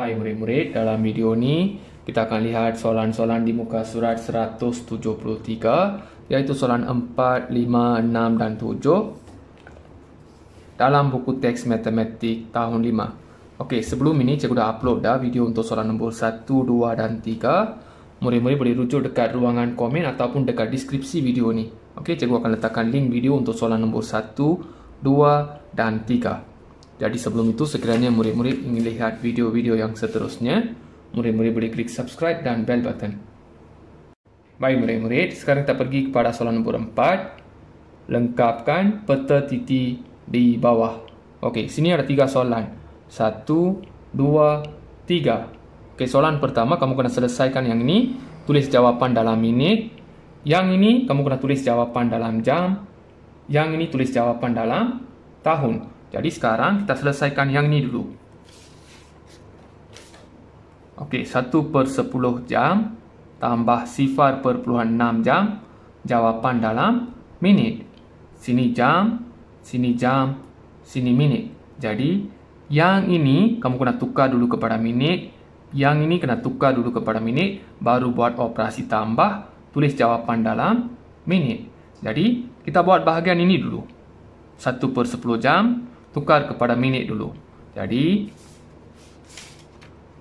Hai murid-murid, dalam video ni kita akan lihat soalan-soalan di muka surat 173 iaitu soalan 4, 5, 6 dan 7 dalam buku teks matematik tahun 5. Okey, sebelum ini cikgu dah upload dah video untuk soalan nombor 1, 2 dan 3. Murid-murid boleh rujuk dekat ruangan komen ataupun dekat deskripsi video ni. Okey, cikgu akan letakkan link video untuk soalan nombor 1, 2 dan 3. Jadi sebelum itu sekiranya murid-murid ingin lihat video-video yang seterusnya, murid-murid boleh klik subscribe dan bell button. Baik murid-murid, sekarang kita pergi kepada soalan nombor 4. Lengkapkan peta titi di bawah. Okey, sini ada tiga soalan. Satu, dua, tiga. Okey, soalan pertama kamu kena selesaikan yang ini. Tulis jawapan dalam minit. Yang ini kamu kena tulis jawapan dalam jam. Yang ini tulis jawapan dalam tahun. Jadi sekarang kita selesaikan yang ni dulu. Okey, 1 per 10 jam tambah sifar per puluhan 6 jam. Jawapan dalam minit. Sini jam, sini jam, sini minit. Jadi yang ini kamu kena tukar dulu kepada minit. Yang ini kena tukar dulu kepada minit. Baru buat operasi tambah. Tulis jawapan dalam minit. Jadi kita buat bahagian ini dulu. 1 per 10 jam tukar kepada minit dulu. Jadi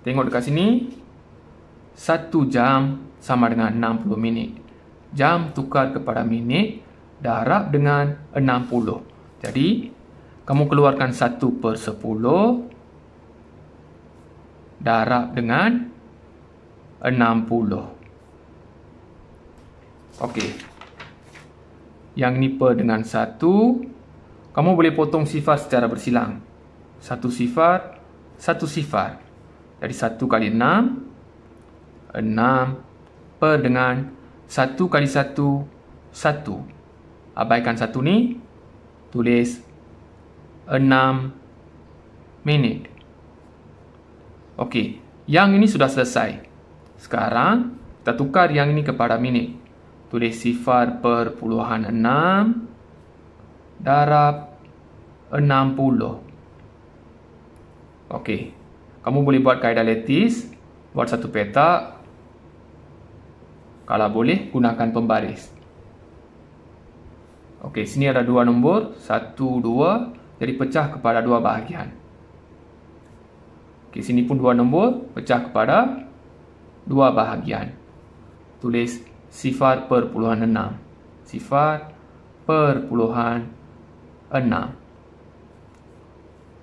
tengok dekat sini 1 jam sama dengan 60 minit. Jam tukar kepada minit darab dengan 60. Jadi kamu keluarkan 1 per 10 darab dengan 60. Okey. Yang ni per dengan kamu boleh potong sifar secara bersilang. Satu sifar, satu sifar. Dari satu kali enam, enam per dengan satu kali satu, satu. Abaikan satu ni, tulis enam minit. Okey, yang ini sudah selesai. Sekarang, kita tukar yang ini kepada minit. Tulis sifar per puluhan enam darab 60. Okey. Kamu boleh buat kaedah letis, buat satu petak. Kalau boleh gunakan pembaris. Okey, sini ada dua nombor, 1 2, jadi pecah kepada dua bahagian. Okey, sini pun dua nombor, pecah kepada dua bahagian. Tulis sifar perpuluhan 6. Sifar perpuluhan 6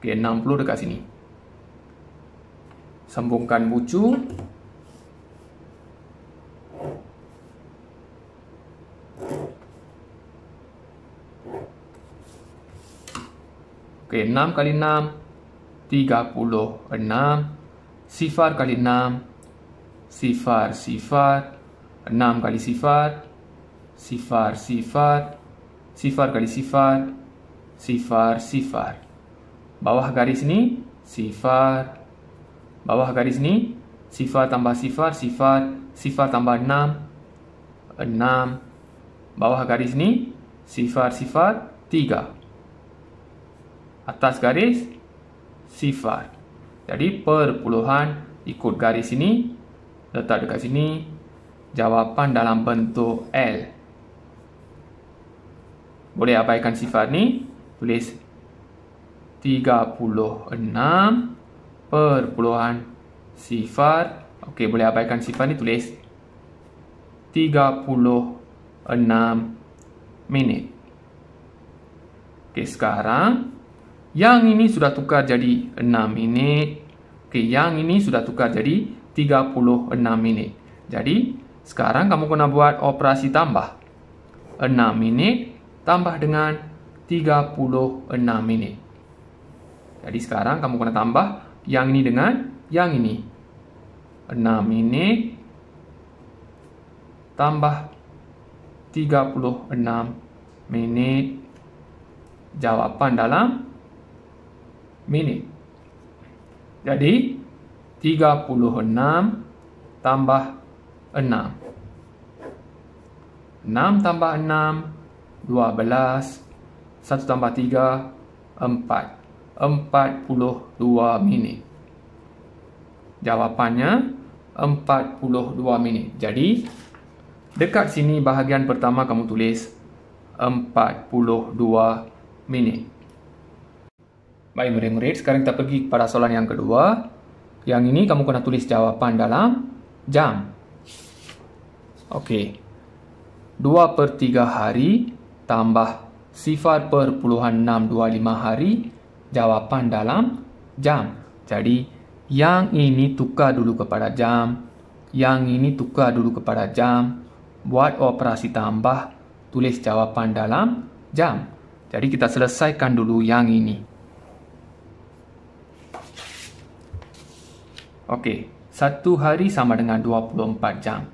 dia 60 dekat sini sambungkan bucu ok 6 kali 6 36 sifar kali 6 sifar sifar 6 kali sifar sifar sifar sifar kali sifar sifar sifar bawah garis ni sifar bawah garis ni sifar tambah sifar sifar sifar tambah enam enam. bawah garis ni sifar sifar tiga. atas garis sifar jadi perpuluhan ikut garis ini letak dekat sini jawapan dalam bentuk L boleh abaikan sifar ni tulis 36 perpuluhan sifar. Okey, boleh abaikan sifar ni tulis 36 minit. Okey, sekarang yang ini sudah tukar jadi 6 minit. Okey, yang ini sudah tukar jadi 36 minit. Jadi, sekarang kamu kena buat operasi tambah. 6 minit tambah dengan 36 minit. Jadi sekarang kamu kena tambah yang ini dengan yang ini. 6 ini tambah 36 minit jawapan dalam minit. Jadi 36 tambah 6. 6 tambah 6, 12. 1 tambah 3, 4. 42 minit. Jawapannya 42 minit. Jadi dekat sini bahagian pertama kamu tulis 42 minit. Baik murid-murid, sekarang kita pergi kepada soalan yang kedua. Yang ini kamu kena tulis jawapan dalam jam. Okey. 2 per 3 hari tambah sifar per puluhan 6, 25 hari jawapan dalam jam. Jadi yang ini tukar dulu kepada jam. Yang ini tukar dulu kepada jam. Buat operasi tambah. Tulis jawapan dalam jam. Jadi kita selesaikan dulu yang ini. Okey. Satu hari sama dengan 24 jam.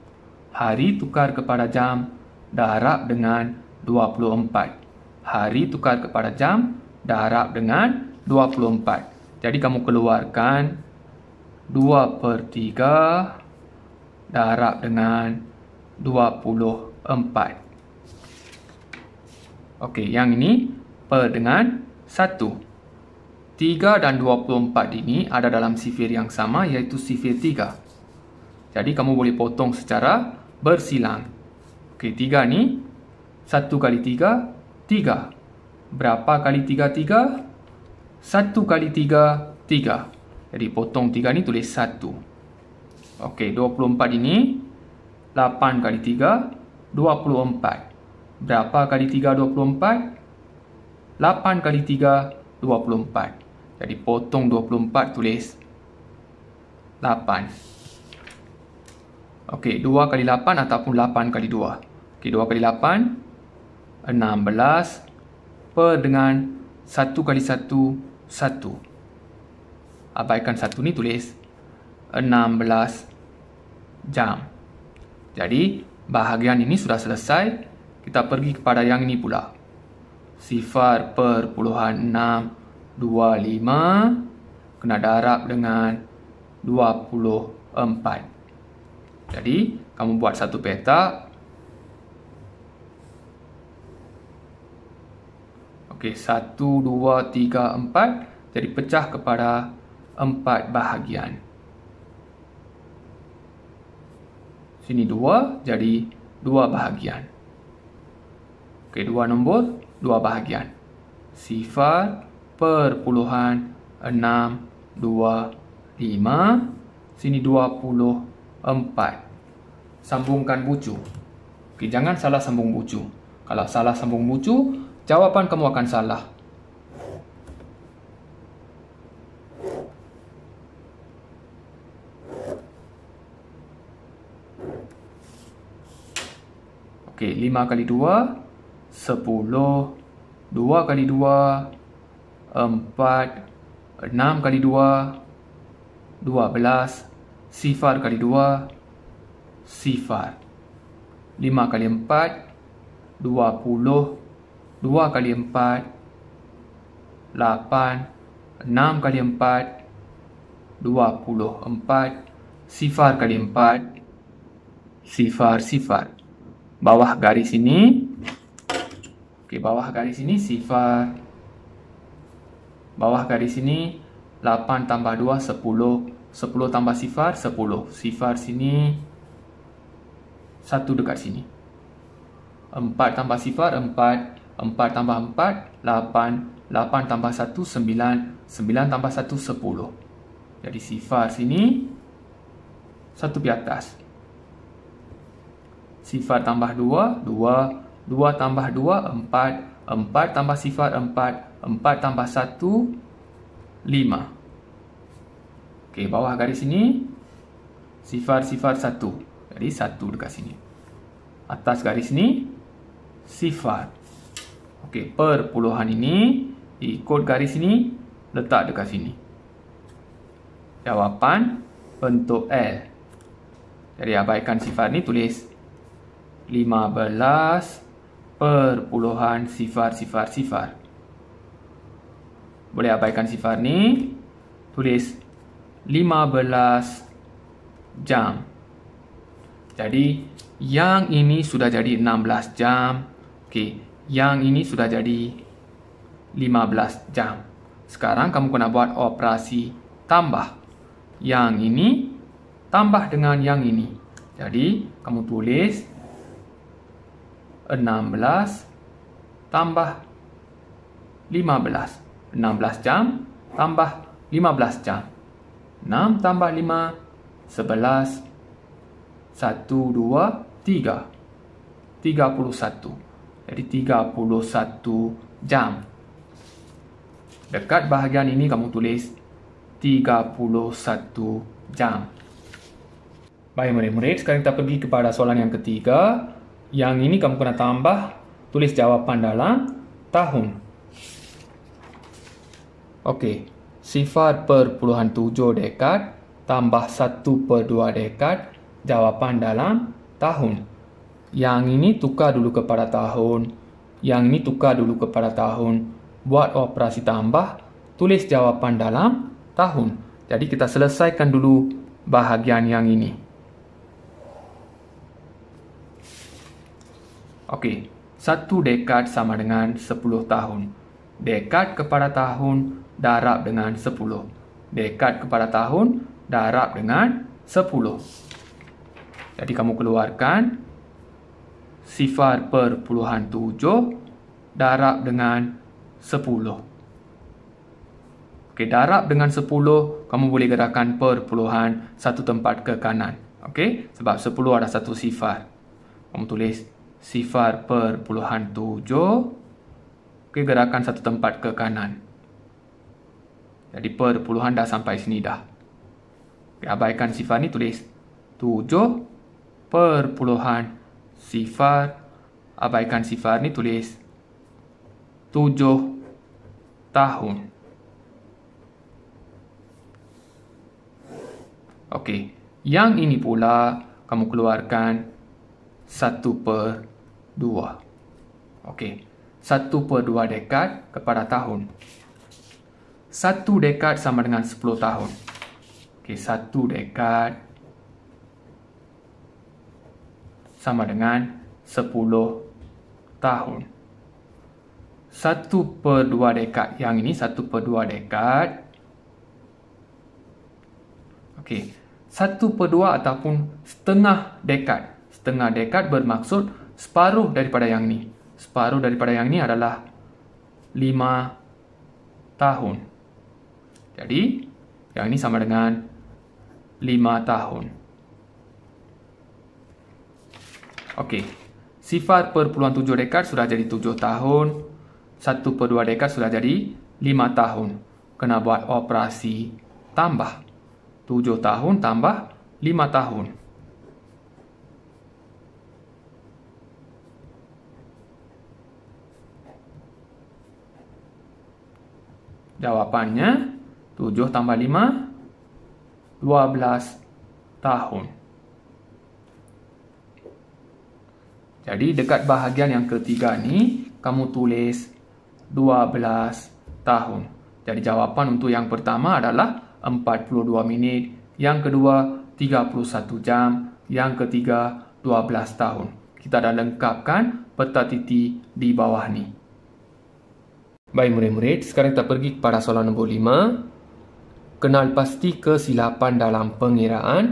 Hari tukar kepada jam. Darab dengan 24. Hari tukar kepada jam darab dengan 24. Jadi kamu keluarkan 2 per 3 darab dengan 24. Okey, yang ini per dengan 1. 3 dan 24 ini ada dalam sifir yang sama iaitu sifir 3. Jadi kamu boleh potong secara bersilang. Okey, 3 ni 1 kali 3, 3. 3. Berapa kali tiga tiga? Satu kali tiga, tiga. Jadi potong tiga ni tulis satu. Okey, dua puluh empat ini. Lapan kali tiga, dua puluh empat. Berapa kali tiga, dua puluh empat? Lapan kali tiga, dua puluh empat. Jadi potong dua puluh empat tulis lapan. Okey, dua kali lapan ataupun lapan kali dua. Okey, dua kali lapan, enam belas, enam per dengan 1 kali 1, 1. Abaikan 1 ni tulis 16 jam. Jadi, bahagian ini sudah selesai. Kita pergi kepada yang ini pula. Sifar per puluhan 6, 25. Kena darab dengan 24. Jadi, kamu buat satu petak. Okey, satu, dua, tiga, empat. Jadi pecah kepada empat bahagian. Sini dua, jadi dua bahagian. Okey, dua nombor, dua bahagian. Sifar perpuluhan enam, dua, lima. Sini dua puluh empat. Sambungkan bucu. Okey, jangan salah sambung bucu. Kalau salah sambung bucu, jawapan kamu akan salah. Okey, 5 kali 2 10 2 kali 2 4 6 kali 2 12 sifar kali 2 sifar 5 kali 4 20 dua kali empat, lapan, enam kali empat, dua puluh empat, sifar kali empat, sifar sifar. Bawah garis ini, okay, bawah garis ini sifar, bawah garis ini lapan tambah dua sepuluh, sepuluh tambah sifar sepuluh, sifar sini satu dekat sini. Empat tambah sifar empat. 4 tambah 4, 8. 8 tambah 1, 9. 9 tambah 1, 10. Jadi sifar sini, 1 pi atas. Sifar tambah 2, 2. 2 tambah 2, 4. 4 tambah sifar 4. 4 tambah 1, 5. Okey, bawah garis sini, sifar-sifar 1. Jadi 1 dekat sini. Atas garis ni, sifar. Okey, per ini ikut garis ini letak dekat sini. Jawapan bentuk L. Jadi abaikan sifar ni tulis 15 perpuluhan puluhan sifar sifar sifar. Boleh abaikan sifar ni tulis 15 jam. Jadi yang ini sudah jadi 16 jam. Okey yang ini sudah jadi 15 jam. Sekarang kamu kena buat operasi tambah. Yang ini tambah dengan yang ini. Jadi kamu tulis 16 tambah 15. 16 jam tambah 15 jam. 6 tambah 5, 11, 1, 2, 3. 31. Jadi 31 jam Dekat bahagian ini kamu tulis 31 jam Baik murid-murid, sekarang kita pergi kepada soalan yang ketiga Yang ini kamu kena tambah Tulis jawapan dalam tahun Okey, sifar per puluhan tujuh dekat. Tambah satu per dua dekat. Jawapan dalam tahun yang ini tukar dulu kepada tahun. Yang ini tukar dulu kepada tahun. Buat operasi tambah. Tulis jawapan dalam tahun. Jadi kita selesaikan dulu bahagian yang ini. Okey. Satu dekad sama dengan sepuluh tahun. Dekad kepada tahun darab dengan sepuluh. Dekad kepada tahun darab dengan sepuluh. Jadi kamu keluarkan sifar per puluhan tujuh darab dengan sepuluh. Okey, darab dengan sepuluh, kamu boleh gerakkan per puluhan satu tempat ke kanan. okay? sebab sepuluh ada satu sifar. Kamu tulis sifar per puluhan tujuh. Okey, gerakan satu tempat ke kanan. Jadi per puluhan dah sampai sini dah. Okay, abaikan sifar ni tulis 7 perpuluhan 1 sifar abaikan sifar ni tulis 7 tahun okey yang ini pula kamu keluarkan 1 per 2 okey 1 per 2 dekad kepada tahun 1 dekad sama dengan 10 tahun okey 1 dekad sama dengan 10 tahun. 1 per 2 dekad yang ini 1 per 2 dekad. Okey. 1 per 2 ataupun setengah dekad. Setengah dekad bermaksud separuh daripada yang ini. Separuh daripada yang ini adalah 5 tahun. Jadi, yang ini sama dengan 5 tahun. Okey. Sifar per puluhan tujuh dekad sudah jadi tujuh tahun. Satu per dua dekad sudah jadi lima tahun. Kena buat operasi tambah. Tujuh tahun tambah lima tahun. Jawapannya, tujuh tambah lima, dua belas tahun. Jadi dekat bahagian yang ketiga ni, kamu tulis 12 tahun. Jadi jawapan untuk yang pertama adalah 42 minit, yang kedua 31 jam, yang ketiga 12 tahun. Kita dah lengkapkan peta titik di bawah ni. Baik murid-murid, sekarang kita pergi kepada soalan nombor 5. Kenal pasti kesilapan dalam pengiraan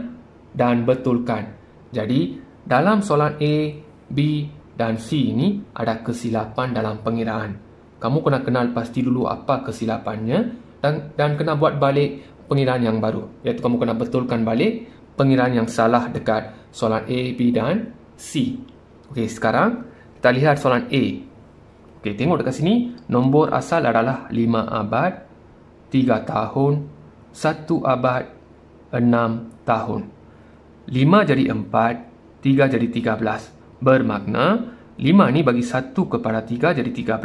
dan betulkan. Jadi, dalam soalan A, B dan C ini ada kesilapan dalam pengiraan. Kamu kena kenal pasti dulu apa kesilapannya dan dan kena buat balik pengiraan yang baru. Iaitu kamu kena betulkan balik pengiraan yang salah dekat soalan A, B dan C. Okey, sekarang kita lihat soalan A. Okey, tengok dekat sini nombor asal adalah 5 abad 3 tahun 1 abad 6 tahun. 5 jadi 4, 3 jadi bermakna 5 ni bagi 1 kepada 3 jadi 13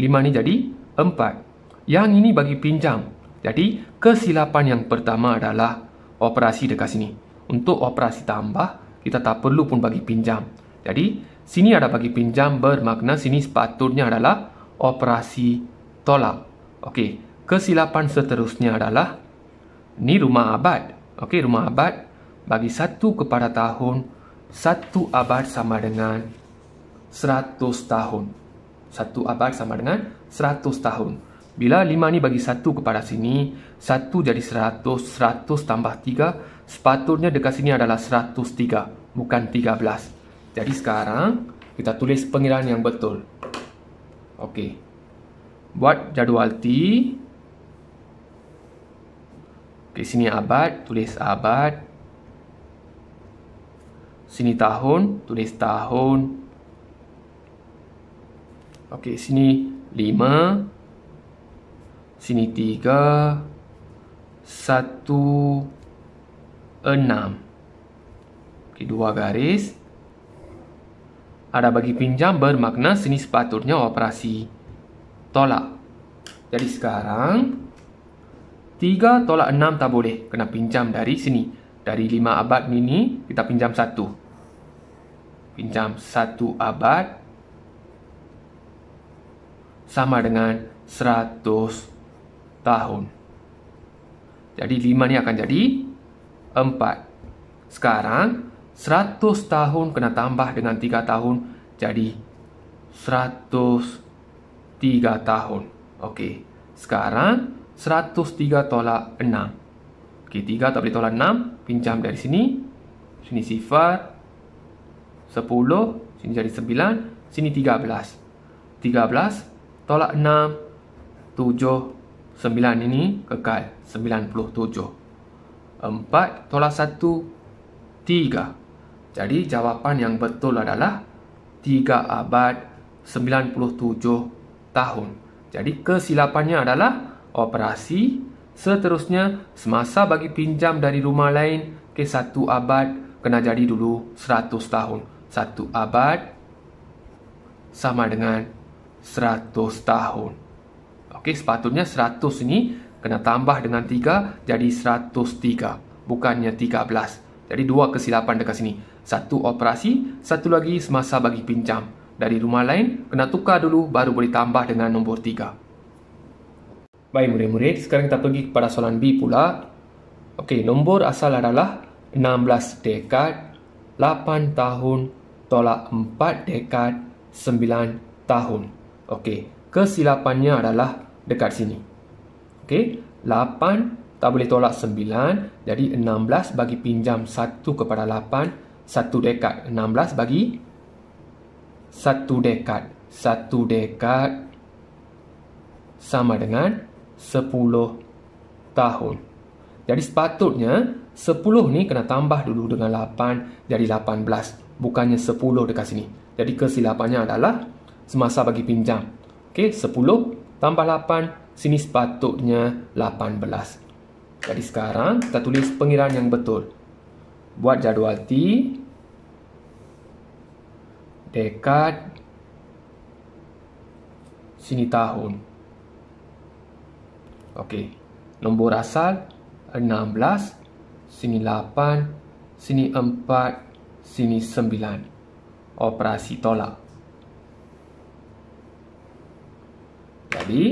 5 ni jadi 4 yang ini bagi pinjam jadi kesilapan yang pertama adalah operasi dekat sini untuk operasi tambah kita tak perlu pun bagi pinjam jadi sini ada bagi pinjam bermakna sini sepatutnya adalah operasi tolak Okey, kesilapan seterusnya adalah ni rumah abad. Okey, rumah abad bagi satu kepada tahun satu abad sama dengan seratus tahun. Satu abad sama dengan seratus tahun. Bila lima ni bagi satu kepada sini, satu jadi seratus, seratus tambah tiga, sepatutnya dekat sini adalah seratus tiga, bukan tiga belas. Jadi sekarang, kita tulis pengiraan yang betul. Okey. Buat jadual T. Okey, sini abad, tulis abad sini tahun, tulis tahun. Okey, sini lima, Sini 3. 1 Okey, dua garis. Ada bagi pinjam bermakna sini sepatutnya operasi tolak. Jadi sekarang tiga tolak enam tak boleh kena pinjam dari sini. Dari lima abad ini kita pinjam satu pinjam satu abad sama dengan 100 tahun. Jadi 5 ni akan jadi 4. Sekarang 100 tahun kena tambah dengan 3 tahun jadi 103 tahun. Okey. Sekarang 103 tolak 6. Okey, 3 tak boleh tolak 6, pinjam dari sini. Sini sifar 10, sini jadi 9, sini 13. 13, tolak 6, 7, 9 ini kekal 97. 4, tolak 1, 3. Jadi jawapan yang betul adalah 3 abad 97 tahun. Jadi kesilapannya adalah operasi seterusnya semasa bagi pinjam dari rumah lain ke 1 abad kena jadi dulu 100 tahun satu abad sama dengan seratus tahun. Okey, sepatutnya seratus ni kena tambah dengan tiga jadi seratus tiga, bukannya tiga belas. Jadi dua kesilapan dekat sini. Satu operasi, satu lagi semasa bagi pinjam. Dari rumah lain, kena tukar dulu baru boleh tambah dengan nombor tiga. Baik murid-murid, sekarang kita pergi kepada soalan B pula. Okey, nombor asal adalah 16 dekad 8 tahun tolak 4 dekad 9 tahun. Okey, kesilapannya adalah dekat sini. Okey, 8 tak boleh tolak 9, jadi 16 bagi pinjam 1 kepada 8, 1 dekad 16 bagi 1 dekad. 1 dekad sama dengan 10 tahun. Jadi sepatutnya 10 ni kena tambah dulu dengan 8 jadi bukannya 10 dekat sini. Jadi kesilapannya adalah semasa bagi pinjam. Okey, 10 tambah 8, sini sepatutnya 18. Jadi sekarang kita tulis pengiraan yang betul. Buat jadual T dekat sini tahun. Okey. Nombor asal 16, sini 8, sini sini sembilan operasi tolak. Jadi,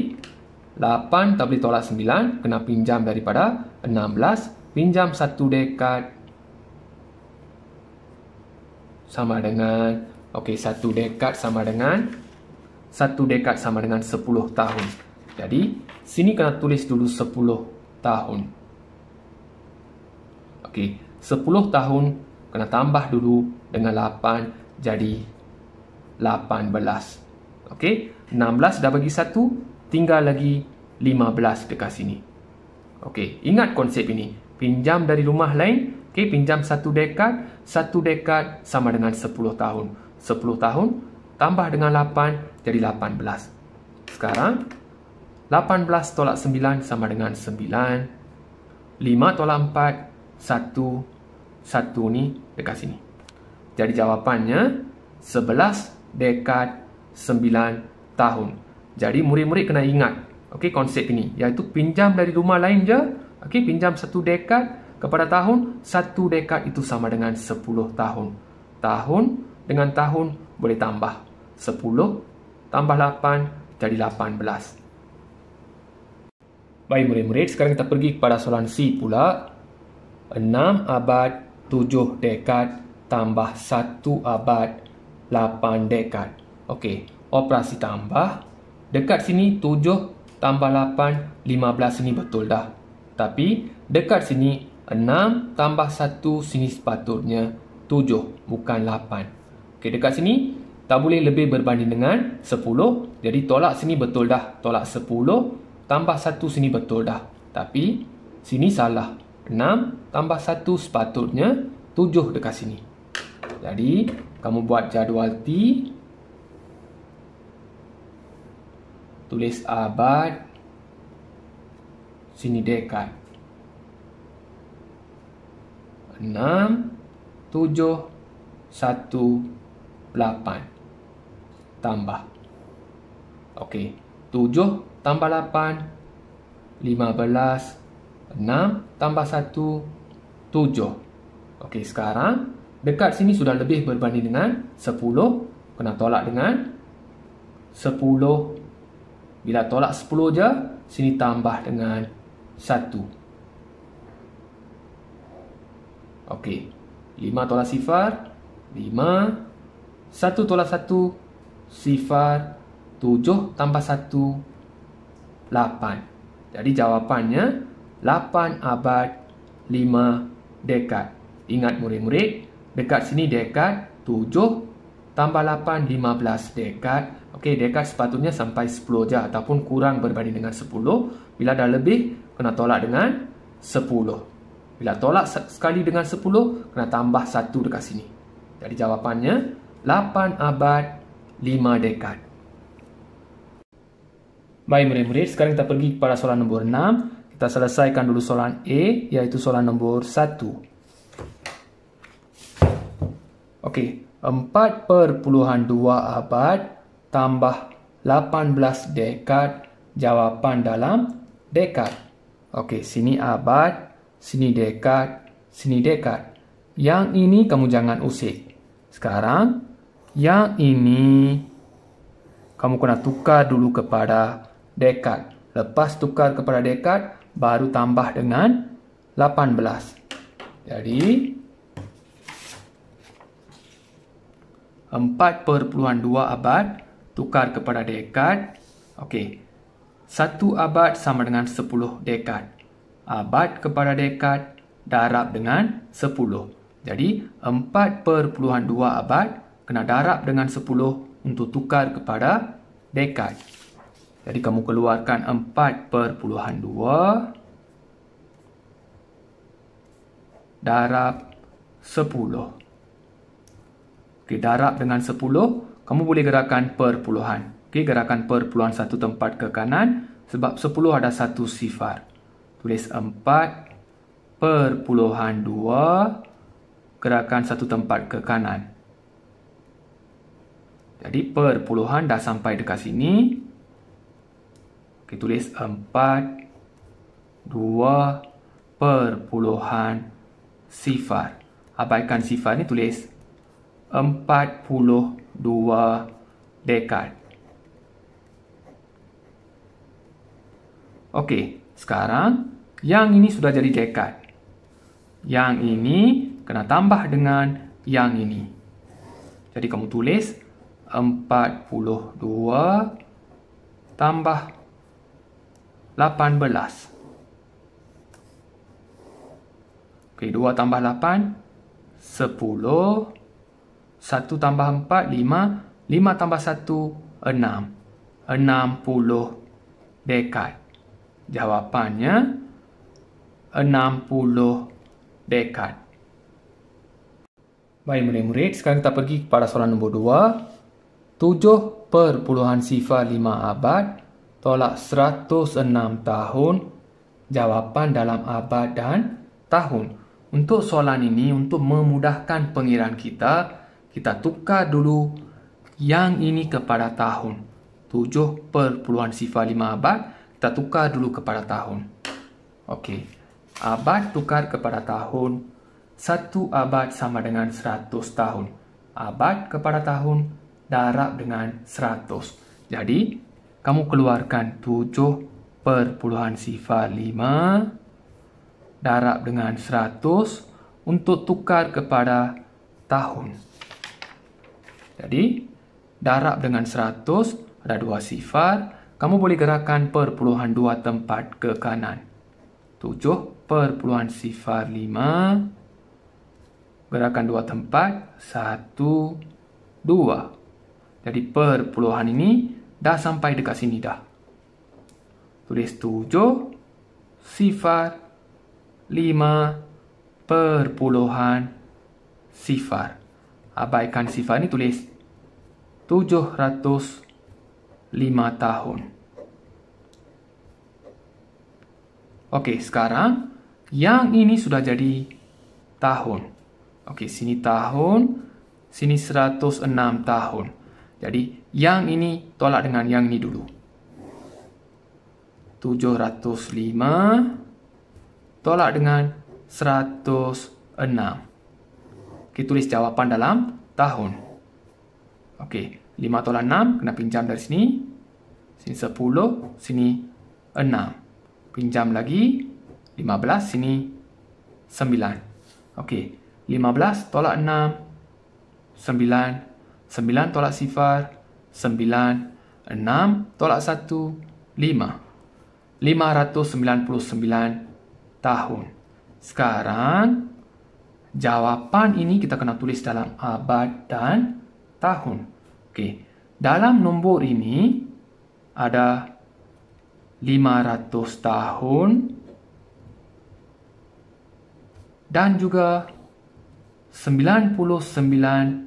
8 tak boleh tolak 9, kena pinjam daripada 16, pinjam 1 dekad sama dengan, ok, 1 dekad sama dengan, 1 dekad sama dengan 10 tahun. Jadi, sini kena tulis dulu 10 tahun. Ok, 10 tahun kena tambah dulu dengan 8 jadi 18. Okey, 16 dah bagi 1, tinggal lagi 15 dekat sini. Okey, ingat konsep ini. Pinjam dari rumah lain, okey, pinjam 1 dekad, 1 dekad sama dengan 10 tahun. 10 tahun tambah dengan 8 jadi 18. Sekarang 18 tolak 9 sama dengan 9. 5 tolak 4, 1. 1 ni dekat sini. Jadi jawapannya 11 dekat 9 tahun. Jadi murid-murid kena ingat okay, konsep ini iaitu pinjam dari rumah lain je, okay, pinjam 1 dekat kepada tahun, 1 dekat itu sama dengan 10 tahun. Tahun dengan tahun boleh tambah 10 tambah 8 jadi 18. Baik murid-murid, sekarang kita pergi kepada soalan C pula. 6 abad tujuh dekad tambah satu abad lapan dekad. Okey, operasi tambah. Dekat sini tujuh tambah lapan lima belas sini betul dah. Tapi dekat sini enam tambah satu sini sepatutnya tujuh bukan lapan. Okey, dekat sini tak boleh lebih berbanding dengan sepuluh. Jadi tolak sini betul dah. Tolak sepuluh tambah satu sini betul dah. Tapi sini salah. 6 tambah 1 sepatutnya 7 dekat sini. Jadi, kamu buat jadual T. Tulis abad. Sini dekat. 6, 7, satu lapan Tambah. Okey. tujuh tambah lapan lima belas. 6 tambah 1, 7. Okey, sekarang dekat sini sudah lebih berbanding dengan 10. Kena tolak dengan 10. Bila tolak 10 je, sini tambah dengan 1. Okey, 5 tolak sifar, 5. 1 tolak 1, sifar 7 tambah 1, 8. Jadi jawapannya Lapan abad lima dekad. Ingat murid-murid, dekad sini dekad tujuh tambah lapan lima belas dekad. Okey, dekad sepatutnya sampai sepuluh je ataupun kurang berbanding dengan sepuluh. Bila dah lebih, kena tolak dengan sepuluh. Bila tolak sekali dengan sepuluh, kena tambah satu dekat sini. Jadi jawapannya lapan abad lima dekad. Baik murid-murid, sekarang kita pergi kepada soalan nombor kita selesaikan dulu soalan A yaitu soalan nombor 1. Okey, per puluhan 4.2 abad tambah 18 dekad jawapan dalam dekad. Okey, sini abad, sini dekad, sini dekad. Yang ini kamu jangan usik. Sekarang yang ini kamu kena tukar dulu kepada dekad. Lepas tukar kepada dekad, baru tambah dengan 18. Jadi 4.2 abad tukar kepada dekad. Okey. 1 abad sama dengan 10 dekad. Abad kepada dekad darab dengan 10. Jadi 4.2 abad kena darab dengan 10 untuk tukar kepada dekad. Jadi kamu keluarkan 4.2 darab 10. Okey, darab dengan 10, kamu boleh gerakan perpuluhan. Okey, gerakan perpuluhan satu tempat ke kanan sebab 10 ada satu sifar. Tulis 4 perpuluhan 2 gerakan satu tempat ke kanan. Jadi perpuluhan dah sampai dekat sini. Okey, tulis 4 2 perpuluhan sifar. Abaikan sifar ni tulis 42 dekad. Okey, sekarang yang ini sudah jadi dekad. Yang ini kena tambah dengan yang ini. Jadi kamu tulis 42 tambah 18. Okey, 2 tambah 8, 10. 1 tambah 4, 5. 5 tambah 1, 6. 60 dekad. Jawapannya, 60 dekad. Baik, murid-murid. Sekarang kita pergi kepada soalan nombor 2. 7 perpuluhan sifar lima abad tolak 106 tahun, jawapan dalam abad dan tahun. Untuk soalan ini, untuk memudahkan pengiraan kita, kita tukar dulu yang ini kepada tahun. 7 per puluhan sifar 5 abad, kita tukar dulu kepada tahun. Okey, abad tukar kepada tahun, 1 abad sama dengan 100 tahun. Abad kepada tahun, darab dengan 100. Jadi, kamu keluarkan 7 per puluhan sifar 5 darab dengan 100 untuk tukar kepada tahun. Jadi, darab dengan 100 ada dua sifar, kamu boleh gerakan per puluhan dua tempat ke kanan. 7 per puluhan sifar 5 gerakan dua tempat satu dua. Jadi per puluhan ini dah sampai dekat sini dah. Tulis tujuh, sifar lima perpuluhan sifar. Abaikan sifar ni tulis tujuh ratus lima tahun. Okey, sekarang yang ini sudah jadi tahun. Okey, sini tahun, sini seratus enam tahun. Jadi yang ini tolak dengan yang ini dulu. 705 tolak dengan 106. Kita tulis jawapan dalam tahun. Okey, 5 tolak 6 kena pinjam dari sini. Sini 10, sini 6. Pinjam lagi 15 sini 9. Okey, 15 tolak 6 9. 9 tolak sifar 9 6 tolak 1 5 599 tahun sekarang jawapan ini kita kena tulis dalam abad dan tahun Okay dalam nombor ini ada 500 tahun dan juga 99 tahun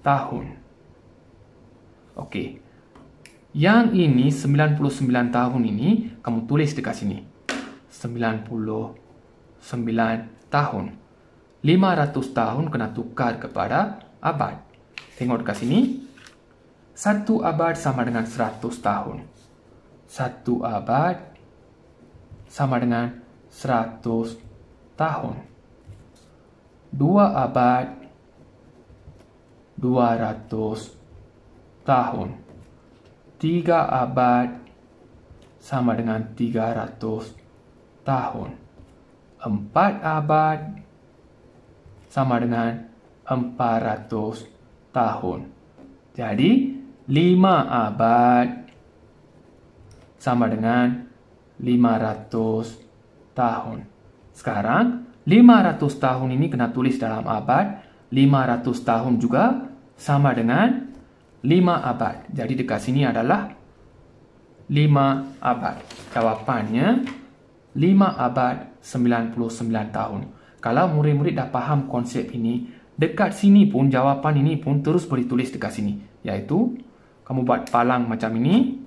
tahun. Okey. Yang ini 99 tahun ini kamu tulis dekat sini. 99 tahun. 500 tahun kena tukar kepada abad. Tengok dekat sini. Satu abad sama dengan 100 tahun. Satu abad sama dengan 100 tahun. Dua abad 200 tahun. 3 abad sama dengan 300 tahun. 4 abad sama dengan 400 tahun. Jadi 5 abad sama dengan 500 tahun. Sekarang 500 tahun ini kena tulis dalam abad. 500 tahun juga sama dengan 5 abad. Jadi dekat sini adalah 5 abad. Jawapannya 5 abad 99 tahun. Kalau murid-murid dah faham konsep ini, dekat sini pun jawapan ini pun terus boleh tulis dekat sini. Iaitu kamu buat palang macam ini.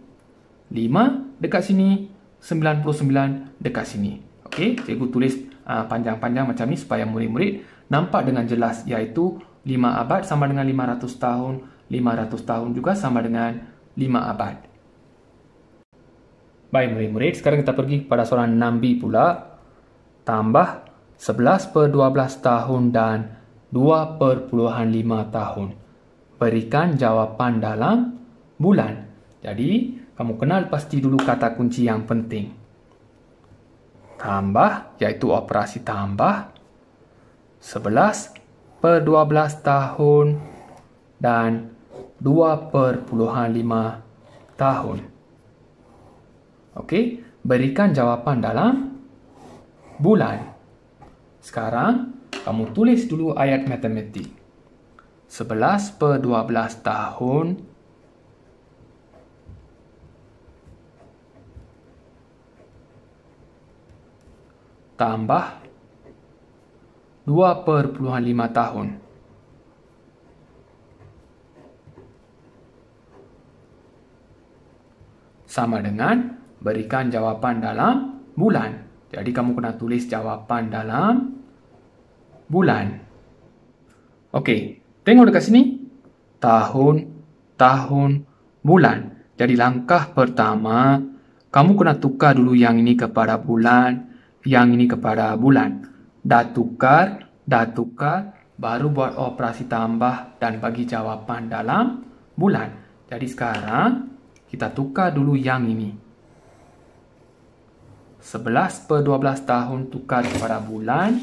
5 dekat sini, 99 dekat sini. Okey, cikgu tulis ah, panjang-panjang uh, macam ni supaya murid-murid nampak dengan jelas iaitu 5 abad sama dengan 500 tahun, 500 tahun juga sama dengan 5 abad. Baik murid-murid, sekarang kita pergi kepada soalan 6B pula. Tambah 11 per 12 tahun dan 2 per puluhan 5 tahun. Berikan jawapan dalam bulan. Jadi, kamu kenal pasti dulu kata kunci yang penting. Tambah, iaitu operasi tambah. 11 per 12 tahun dan per puluhan lima tahun. Okey, berikan jawapan dalam bulan. Sekarang, kamu tulis dulu ayat matematik. 11 per 12 tahun tambah 2.5 2,5 tahun. Sama dengan berikan jawapan dalam bulan. Jadi kamu kena tulis jawapan dalam bulan. Okey, tengok dekat sini. Tahun, tahun, bulan. Jadi langkah pertama, kamu kena tukar dulu yang ini kepada bulan, yang ini kepada bulan dah tukar, dah tukar, baru buat operasi tambah dan bagi jawapan dalam bulan. Jadi sekarang, kita tukar dulu yang ini. 11 per 12 tahun tukar kepada bulan.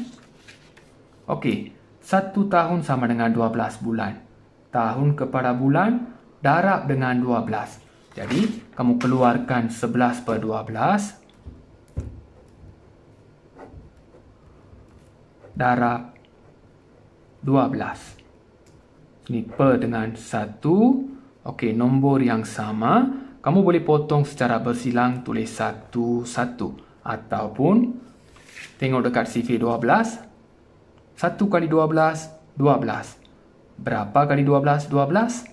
Okey, 1 tahun sama dengan 12 bulan. Tahun kepada bulan darab dengan 12. Jadi, kamu keluarkan 11 per 12 darab 12. Ini per dengan 1. Okey, nombor yang sama. Kamu boleh potong secara bersilang tulis 1, 1. Ataupun, tengok dekat CV 12. 1 kali 12, 12. Berapa kali 12, 12?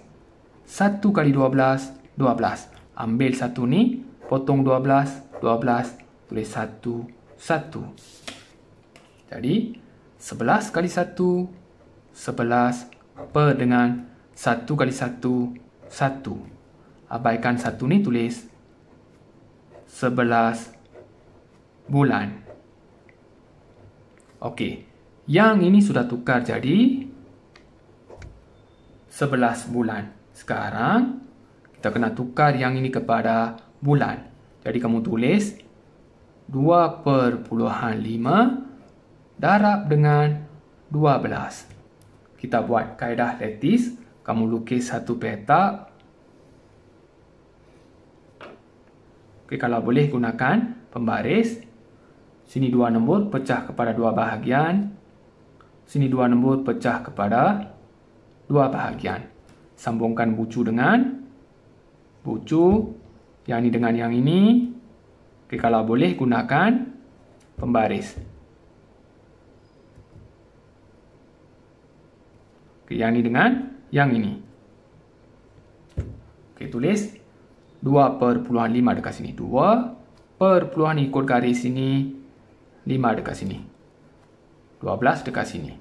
1 kali 12, 12. Ambil satu ni, potong 12, 12, tulis 1, 1. Jadi, Sebelas kali satu sebelas per dengan satu kali satu satu Abaikan satu ni tulis sebelas bulan okey Yang ini sudah tukar jadi sebelas bulan Sekarang Kita kena tukar yang ini kepada bulan Jadi kamu tulis dua per puluhan lima darab dengan 12. Kita buat kaedah letis. Kamu lukis satu petak. Okay, kalau boleh gunakan pembaris. Sini dua nombor pecah kepada dua bahagian. Sini dua nombor pecah kepada dua bahagian. Sambungkan bucu dengan bucu. Yang ini dengan yang ini. Okay, kalau boleh gunakan pembaris. Pembaris. okay, yang ni dengan yang ini okay, tulis 2 per puluhan 5 dekat sini 2 per puluhan ikut garis sini 5 dekat sini 12 dekat sini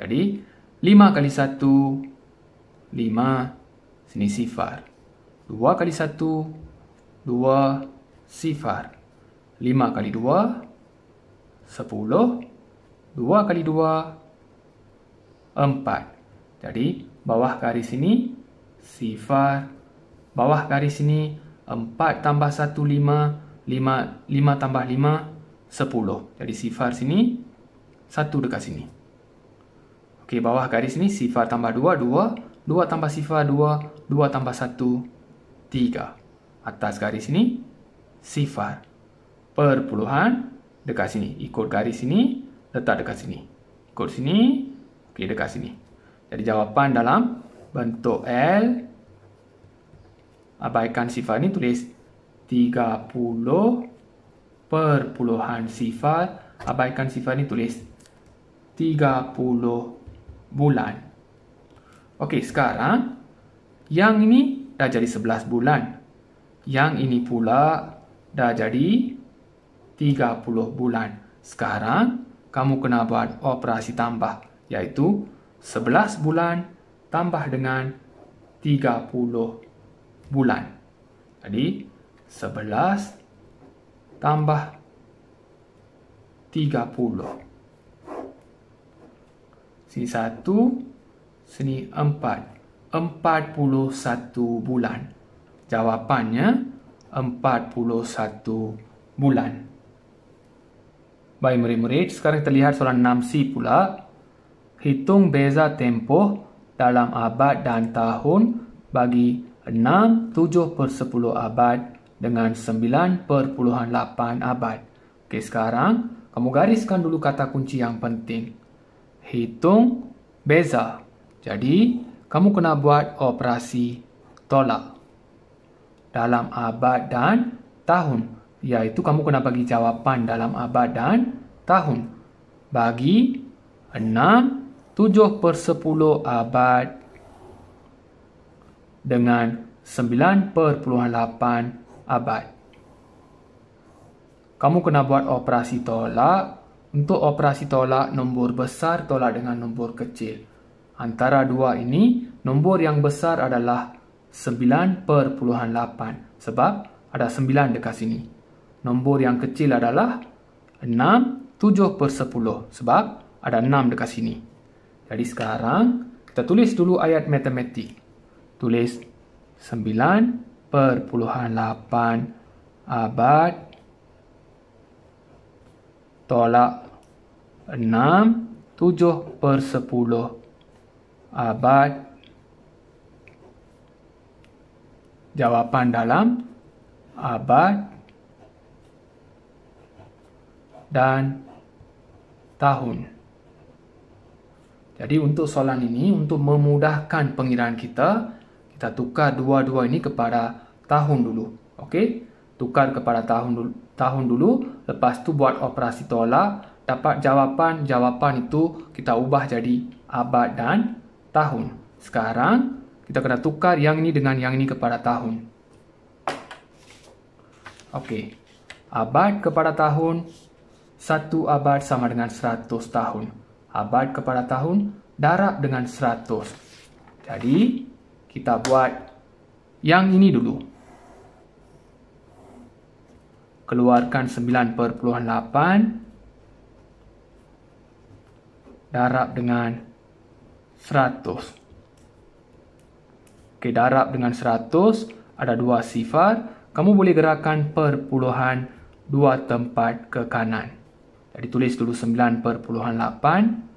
jadi 5 kali 1 5 sini sifar 2 kali 1 2 sifar 5 kali 2 10 2 kali 2 4 jadi bawah garis ini sifar bawah garis ini 4 tambah 1 5 5 5 tambah 5 10. Jadi sifar sini 1 dekat sini. Okey bawah garis ini sifar tambah 2 2 2 tambah sifar 2 2 tambah 1 3. Atas garis ini sifar perpuluhan dekat sini ikut garis ini letak dekat sini. Ikut sini okey dekat sini. Jadi jawapan dalam bentuk L abaikan sifar ni tulis 30 perpuluhan sifar abaikan sifar ni tulis 30 bulan. Okey, sekarang yang ini dah jadi 11 bulan. Yang ini pula dah jadi 30 bulan. Sekarang kamu kena buat operasi tambah iaitu 11 bulan tambah dengan 30 bulan. Jadi 11 tambah 30. Sini 1, sini 4. 41 bulan. Jawapannya 41 bulan. Baik, murid-murid. Sekarang kita lihat soalan 6C pula hitung beza tempoh dalam abad dan tahun bagi 6.7 per 10 abad dengan 9 per puluhan 8 abad. Okay sekarang kamu gariskan dulu kata kunci yang penting. Hitung beza. Jadi, kamu kena buat operasi tolak dalam abad dan tahun. Iaitu kamu kena bagi jawapan dalam abad dan tahun. Bagi tujuh per sepuluh abad dengan sembilan per puluhan lapan abad. Kamu kena buat operasi tolak. Untuk operasi tolak, nombor besar tolak dengan nombor kecil. Antara dua ini, nombor yang besar adalah sembilan per puluhan lapan. Sebab ada sembilan dekat sini. Nombor yang kecil adalah enam tujuh per sepuluh. Sebab ada enam dekat sini. Jadi sekarang kita tulis dulu ayat matematik. Tulis 9.8 abad tolak 6 7 per 10 abad jawapan dalam abad dan tahun jadi untuk soalan ini, untuk memudahkan pengiraan kita, kita tukar dua-dua ini kepada tahun dulu. Okey? Tukar kepada tahun dulu, tahun dulu, lepas tu buat operasi tolak, dapat jawapan-jawapan itu kita ubah jadi abad dan tahun. Sekarang, kita kena tukar yang ini dengan yang ini kepada tahun. Okey. Abad kepada tahun, satu abad sama dengan seratus tahun abad kepada tahun darab dengan 100. Jadi, kita buat yang ini dulu. Keluarkan 9.8 darab dengan 100. Okey, darab dengan 100 ada dua sifar. Kamu boleh gerakan perpuluhan dua tempat ke kanan. Jadi tulis dulu 9 per puluhan 8.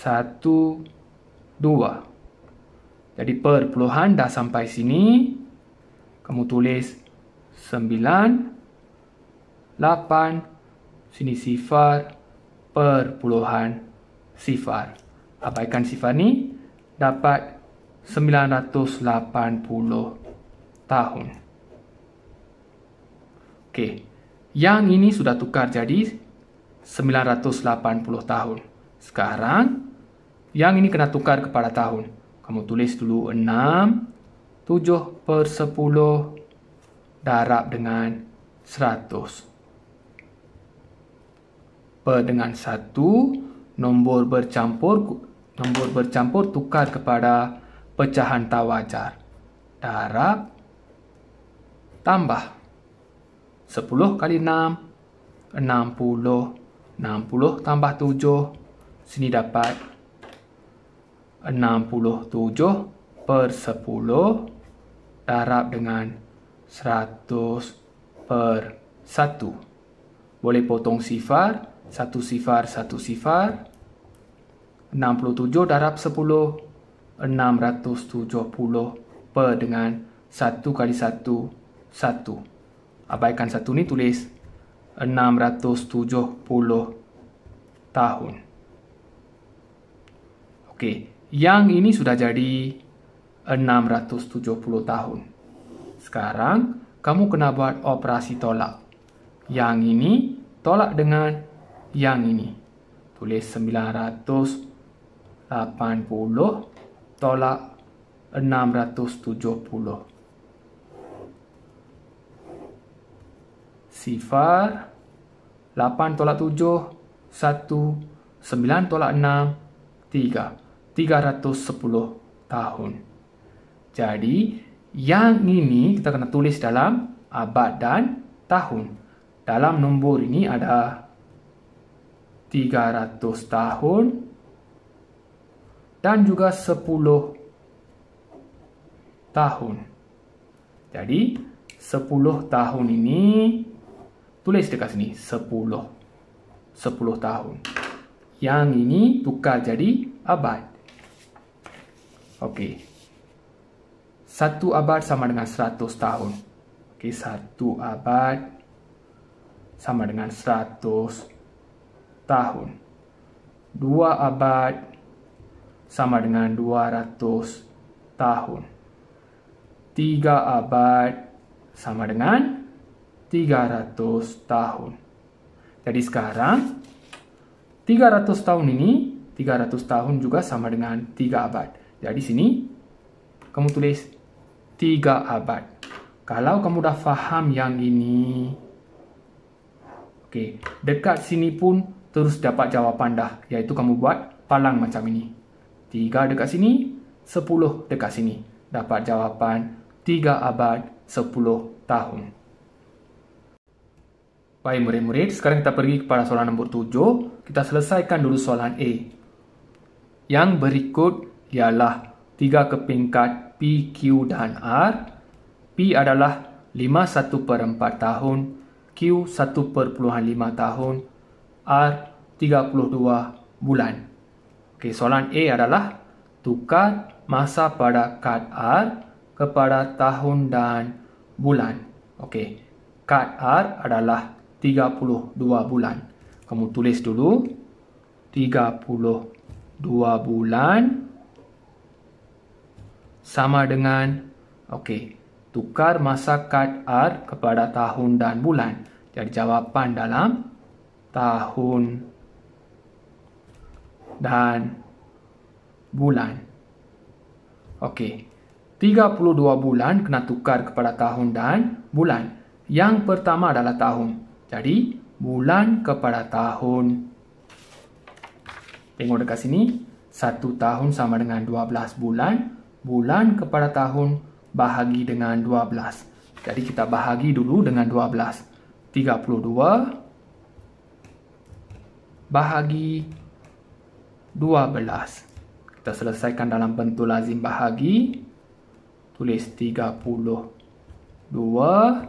1, 2. Jadi per puluhan dah sampai sini. Kamu tulis 9, 8. Sini sifar per puluhan sifar. Abaikan sifar ni. Dapat 980 tahun. Okey. Yang ini sudah tukar jadi 980 tahun. Sekarang, yang ini kena tukar kepada tahun. Kamu tulis dulu 6, 7 per 10 darab dengan 100. Per dengan 1, nombor bercampur, nombor bercampur tukar kepada pecahan tak Darab tambah 10 kali 6, 60 darab. 60 tambah 7 sini dapat 67 per 10 darab dengan 100 per 1. Boleh potong sifar, Satu sifar, satu sifar. 67 darab 10, 670 per dengan 1 kali 1, 1. Abaikan satu ni tulis 1. 670 tahun. Okey, yang ini sudah jadi 670 tahun. Sekarang kamu kena buat operasi tolak. Yang ini tolak dengan yang ini. Tulis 980 tolak 670. sifar 8 tolak 7 1 9 tolak 6 3 310 tahun jadi yang ini kita kena tulis dalam abad dan tahun dalam nombor ini ada 300 tahun dan juga 10 tahun. Jadi 10 tahun ini Tulis dekat sini 10. 10 tahun. Yang ini tukar jadi abad. Okey. Satu abad sama dengan 100 tahun. Okey, satu abad sama dengan 100 tahun. Dua abad sama dengan 200 tahun. Tiga abad sama dengan 200 300 tahun. Jadi sekarang 300 tahun ini 300 tahun juga sama dengan 3 abad. Jadi sini kamu tulis 3 abad. Kalau kamu dah faham yang ini. Okey, dekat sini pun terus dapat jawapan dah iaitu kamu buat palang macam ini. 3 dekat sini, 10 dekat sini. Dapat jawapan 3 abad 10 tahun. Baik murid-murid, sekarang kita pergi kepada soalan nombor tujuh. Kita selesaikan dulu soalan A. Yang berikut ialah tiga kepingkat P, Q dan R. P adalah 5 per 4 tahun, Q 1 per puluhan 5 tahun, R 32 bulan. Okay, soalan A adalah tukar masa pada kad R kepada tahun dan bulan. Okey, kad R adalah 32 bulan. Kamu tulis dulu 32 bulan sama dengan okey, tukar masa kad R kepada tahun dan bulan. Jadi jawapan dalam tahun dan bulan. Okey. 32 bulan kena tukar kepada tahun dan bulan. Yang pertama adalah tahun dari bulan kepada tahun. Tengok dekat sini, satu tahun sama dengan dua belas bulan, bulan kepada tahun bahagi dengan dua belas. Jadi kita bahagi dulu dengan dua belas. Tiga puluh dua bahagi dua belas. Kita selesaikan dalam bentuk lazim bahagi. Tulis tiga puluh dua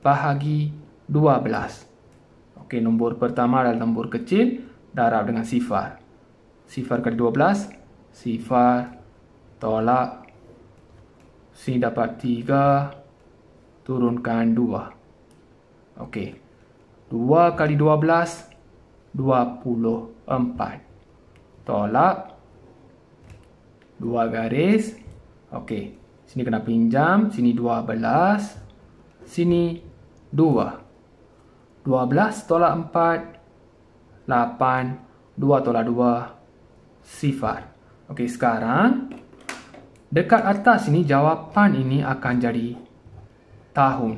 bahagi 12. 12. Okey, nombor pertama adalah nombor kecil darab dengan sifar. Sifar kali 12, sifar tolak sini dapat 3 turunkan 2. Okey. 2 kali 12 24. Tolak dua garis. Okey. Sini kena pinjam, sini 12, sini 2. 12 tolak 4, 8, 2 2, sifar. Okey, sekarang dekat atas ini jawapan ini akan jadi tahun.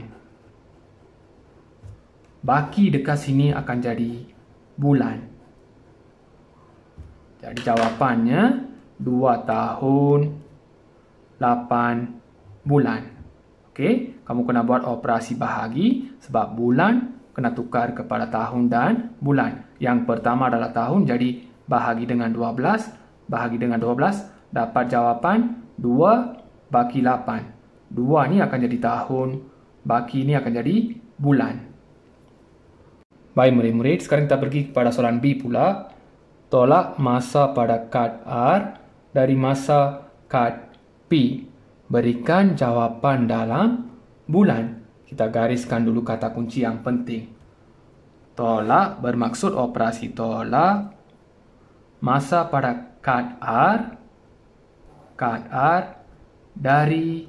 Baki dekat sini akan jadi bulan. Jadi jawapannya 2 tahun 8 bulan. Okey, kamu kena buat operasi bahagi sebab bulan kena tukar kepada tahun dan bulan. Yang pertama adalah tahun, jadi bahagi dengan 12, bahagi dengan 12, dapat jawapan 2 bagi 8. 2 ni akan jadi tahun, bagi ni akan jadi bulan. Baik murid-murid, sekarang kita pergi kepada soalan B pula. Tolak masa pada kad R dari masa kad P. Berikan jawapan dalam bulan. Kita gariskan dulu kata kunci yang penting. Tolak bermaksud operasi tolak masa pada kad R kad R dari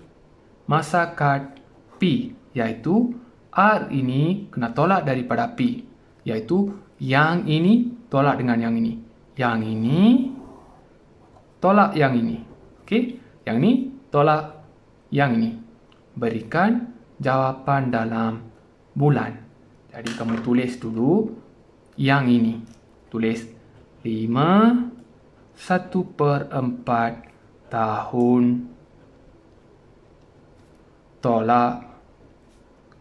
masa kad P iaitu R ini kena tolak daripada P iaitu yang ini tolak dengan yang ini yang ini tolak yang ini okey yang ini tolak yang ini berikan jawapan dalam bulan. Jadi kamu tulis dulu yang ini. Tulis 5 satu per empat tahun tolak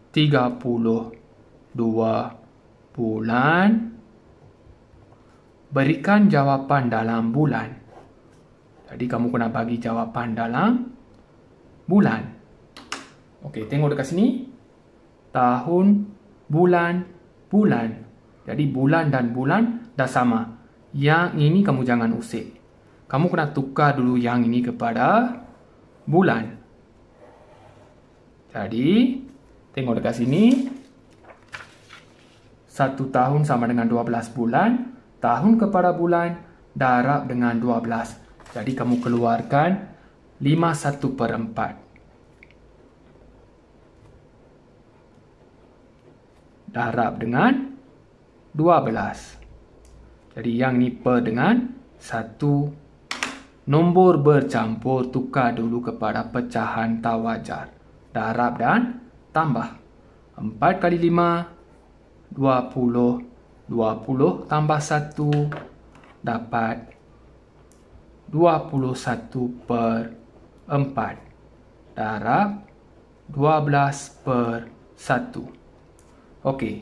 32 bulan berikan jawapan dalam bulan. Jadi kamu kena bagi jawapan dalam bulan. Okey, tengok dekat sini. Tahun, bulan, bulan. Jadi bulan dan bulan dah sama. Yang ini kamu jangan usik. Kamu kena tukar dulu yang ini kepada bulan. Jadi, tengok dekat sini. Satu tahun sama dengan 12 bulan. Tahun kepada bulan darab dengan 12. Jadi, kamu keluarkan 5 1 per 4. darab dengan 12. Jadi yang ni per dengan 1. Nombor bercampur tukar dulu kepada pecahan tawajar. Darab dan tambah. 4 kali 5, 20. 20 tambah 1 dapat 21 per 4. Darab 12 per 1. Okey.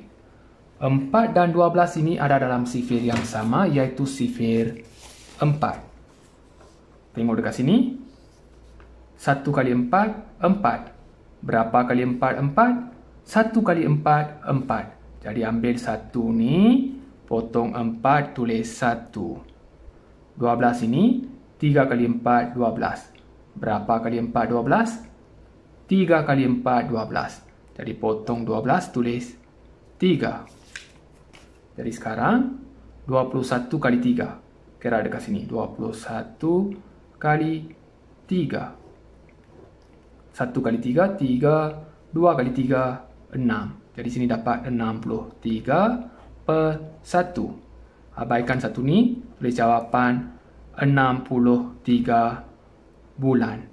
4 dan 12 ini ada dalam sifir yang sama iaitu sifir 4. Tengok dekat sini. 1 kali 4, 4. Berapa kali 4, 4? 1 kali 4, 4. Jadi ambil 1 ni, potong 4, tulis 1. 12 ini, 3 kali 4, 12. Berapa kali 4, 12? 3 kali 4, 12. Jadi potong 12, tulis 12. 3 Jadi sekarang 21 kali 3 Kira dekat sini 21 kali 3 1 kali 3, 3 2 kali 3, 6 Jadi sini dapat 63 per 1 Abaikan satu ni Tulis jawapan 63 bulan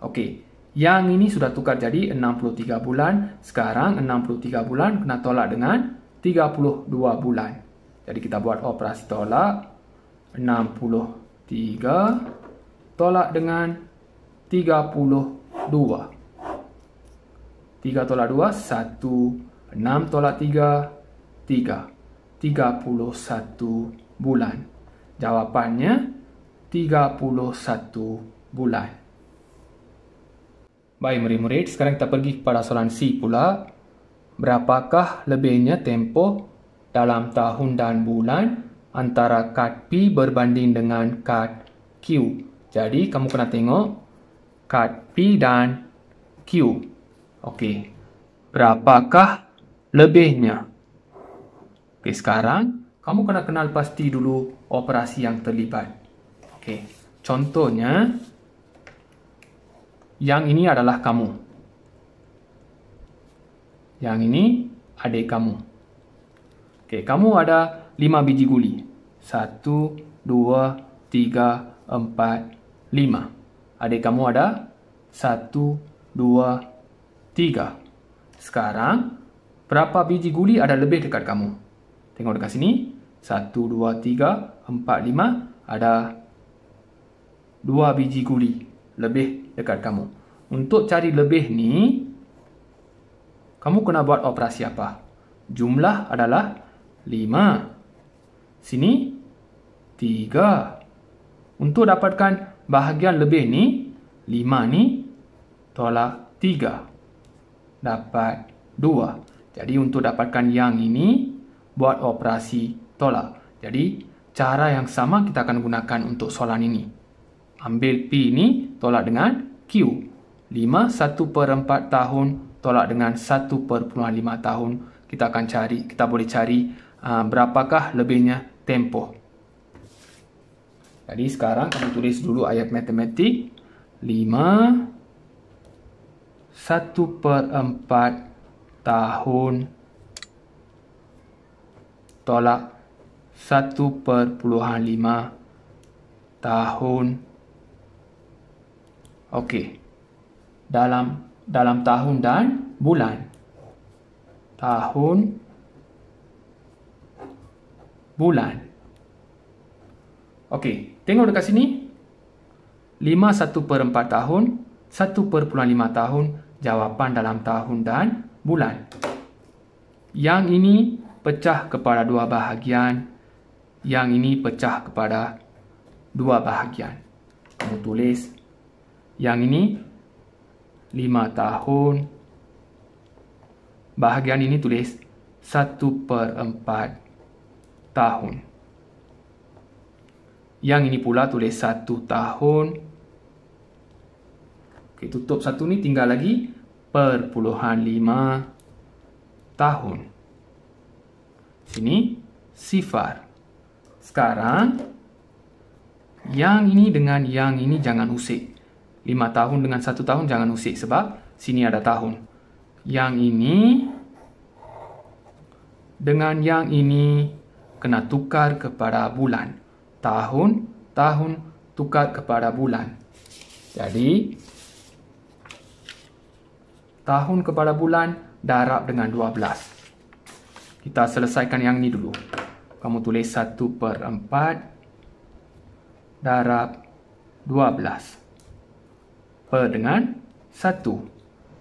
Okey yang ini sudah tukar jadi 63 bulan. Sekarang 63 bulan kena tolak dengan 32 bulan. Jadi kita buat operasi tolak. 63 tolak dengan 32. 3 tolak 2, 1. 6 tolak 3, 3. 31 bulan. Jawapannya 31 bulan. Baik murid-murid, sekarang kita pergi kepada soalan C pula. Berapakah lebihnya tempoh dalam tahun dan bulan antara kad P berbanding dengan kad Q? Jadi, kamu kena tengok kad P dan Q. Okey. Berapakah lebihnya? Okey, sekarang kamu kena kenal pasti dulu operasi yang terlibat. Okey. Contohnya, yang ini adalah kamu. Yang ini adik kamu. Okay, kamu ada lima biji guli. Satu, dua, tiga, empat, lima. Adik kamu ada satu, dua, tiga. Sekarang, berapa biji guli ada lebih dekat kamu? Tengok dekat sini. Satu, dua, tiga, empat, lima. Ada dua biji guli lebih dekat kamu. Untuk cari lebih ni, kamu kena buat operasi apa? Jumlah adalah 5. Sini 3. Untuk dapatkan bahagian lebih ni, 5 ni tolak 3. Dapat 2. Jadi untuk dapatkan yang ini, buat operasi tolak. Jadi cara yang sama kita akan gunakan untuk soalan ini. Ambil P ini tolak dengan 5. Q 5 1/4 tahun tolak dengan 1.5 tahun kita akan cari kita boleh cari uh, berapakah lebihnya tempoh Jadi sekarang kamu tulis dulu ayat matematik 5 1/4 tahun tolak 1.5 tahun 5 Okey. Dalam dalam tahun dan bulan. Tahun bulan. Okey, tengok dekat sini. 5/4 tahun, 1.5 tahun, jawapan dalam tahun dan bulan. Yang ini pecah kepada dua bahagian. Yang ini pecah kepada dua bahagian. Kamu tulis 5/1 yang ini 5 tahun. Bahagian ini tulis 1/4 tahun. Yang ini pula tulis 1 tahun. Okey, tutup satu ni tinggal lagi perpuluhan 5 tahun. Sini sifar. Sekarang yang ini dengan yang ini jangan usik. 5 tahun dengan 1 tahun jangan usik sebab sini ada tahun. Yang ini dengan yang ini kena tukar kepada bulan. Tahun, tahun tukar kepada bulan. Jadi tahun kepada bulan darab dengan 12. Kita selesaikan yang ni dulu. Kamu tulis 1/4 darab 12 per dengan 1.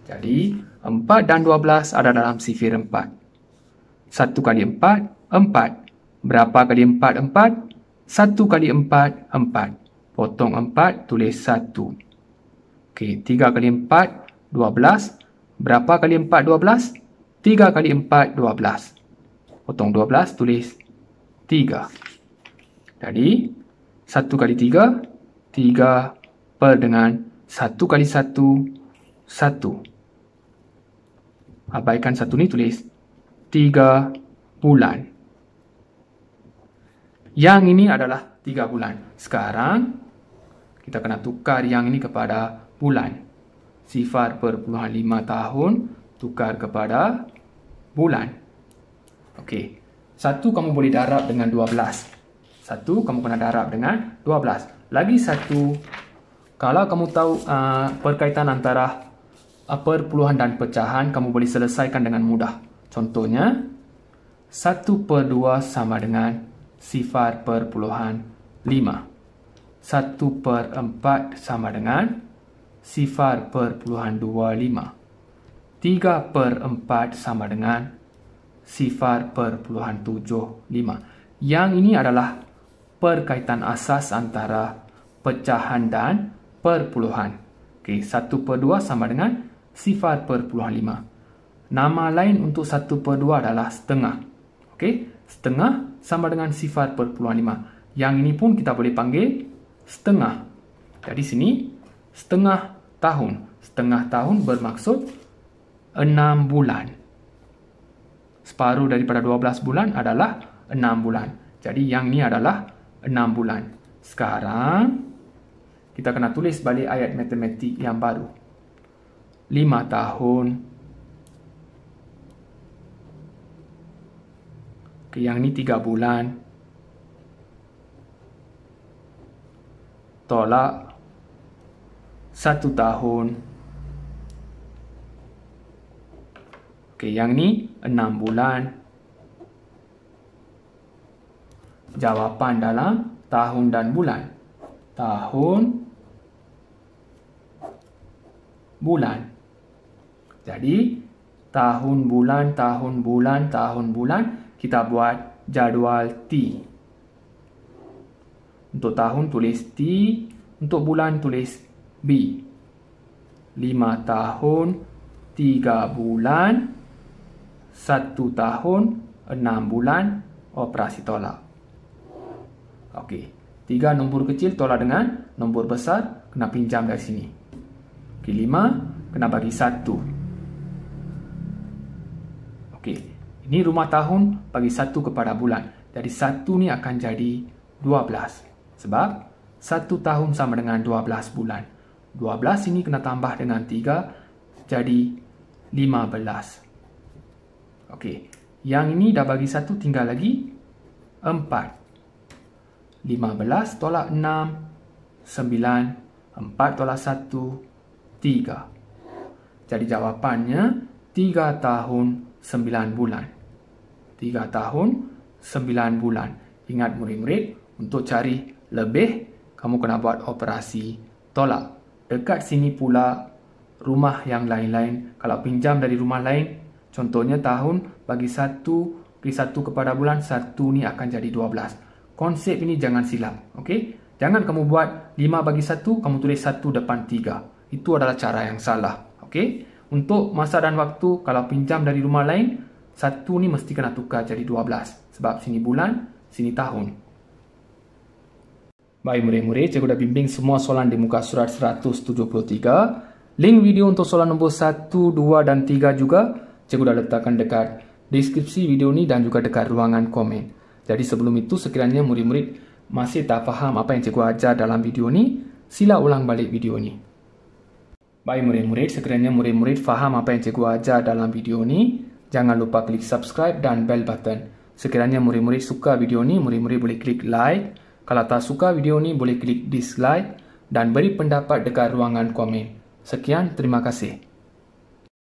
Jadi 4 dan 12 ada dalam sifir 4. 1 kali 4, 4. Berapa kali 4, 4? 1 kali 4, 4. Potong 4, tulis 1. Okey, 3 kali 4, 12. Berapa kali 4, 12? 3 kali 4, 12. Potong 12, tulis 3. Jadi, 1 kali 3, 3 per dengan 12 satu kali satu, satu. Abaikan satu ni tulis tiga bulan. Yang ini adalah tiga bulan. Sekarang, kita kena tukar yang ini kepada bulan. Sifar perpuluhan lima tahun, tukar kepada bulan. Okey. Satu kamu boleh darab dengan dua belas. Satu kamu kena darab dengan dua belas. Lagi satu kalau kamu tahu uh, perkaitan antara perpuluhan dan pecahan, kamu boleh selesaikan dengan mudah. Contohnya, 1 per 2 sama dengan sifar perpuluhan 5. 1 per 4 sama dengan sifar perpuluhan 25. 3 per 4 sama dengan sifar perpuluhan 75. Yang ini adalah perkaitan asas antara pecahan dan pecahan perpuluhan. Okey, satu per dua sama dengan sifar perpuluhan lima. Nama lain untuk satu per dua adalah setengah. Okey, setengah sama dengan sifar perpuluhan lima. Yang ini pun kita boleh panggil setengah. Jadi sini setengah tahun. Setengah tahun bermaksud enam bulan. Separuh daripada dua belas bulan adalah enam bulan. Jadi yang ini adalah enam bulan. Sekarang kita kena tulis balik ayat matematik yang baru. 5 tahun. Okay, yang ni 3 bulan. Tolak. 1 tahun. Okay, yang ni 6 bulan. Jawapan dalam tahun dan bulan. Tahun 2020 bulan. Jadi, tahun bulan, tahun bulan, tahun bulan, kita buat jadual T. Untuk tahun tulis T, untuk bulan tulis B. 5 tahun, 3 bulan, 1 tahun, 6 bulan, operasi tolak. Okey, tiga nombor kecil tolak dengan nombor besar kena pinjam dari sini. 1, Okey, lima kena bagi 1. Okey, ini rumah tahun bagi 1 kepada bulan. Jadi 1 ni akan jadi 12. Sebab satu tahun sama dengan 12 bulan. 12 ini kena tambah dengan 3, jadi 15. belas. Okey, yang ini dah bagi 1 tinggal lagi 4. 15 tolak 6, 9. 4 tolak satu, tiga. Jadi jawapannya tiga tahun sembilan bulan. Tiga tahun sembilan bulan. Ingat murid-murid, untuk cari lebih, kamu kena buat operasi tolak. Dekat sini pula rumah yang lain-lain. Kalau pinjam dari rumah lain, contohnya tahun bagi satu, bagi satu kepada bulan, satu ni akan jadi dua belas. Konsep ini jangan silap. Okay? Jangan kamu buat lima bagi satu, kamu tulis satu depan tiga. Itu adalah cara yang salah. Okey. Untuk masa dan waktu kalau pinjam dari rumah lain, satu ni mesti kena tukar jadi 12 sebab sini bulan, sini tahun. Baik murid-murid, cikgu dah bimbing semua soalan di muka surat 173. Link video untuk soalan nombor 1, 2 dan 3 juga cikgu dah letakkan dekat deskripsi video ni dan juga dekat ruangan komen. Jadi sebelum itu sekiranya murid-murid masih tak faham apa yang cikgu ajar dalam video ni, sila ulang balik video ni. Baik murid-murid, sekiranya murid-murid faham apa yang cikgu ajar dalam video ni, jangan lupa klik subscribe dan bell button. Sekiranya murid-murid suka video ni, murid-murid boleh klik like. Kalau tak suka video ni, boleh klik dislike dan beri pendapat dekat ruangan komen. Sekian, terima kasih.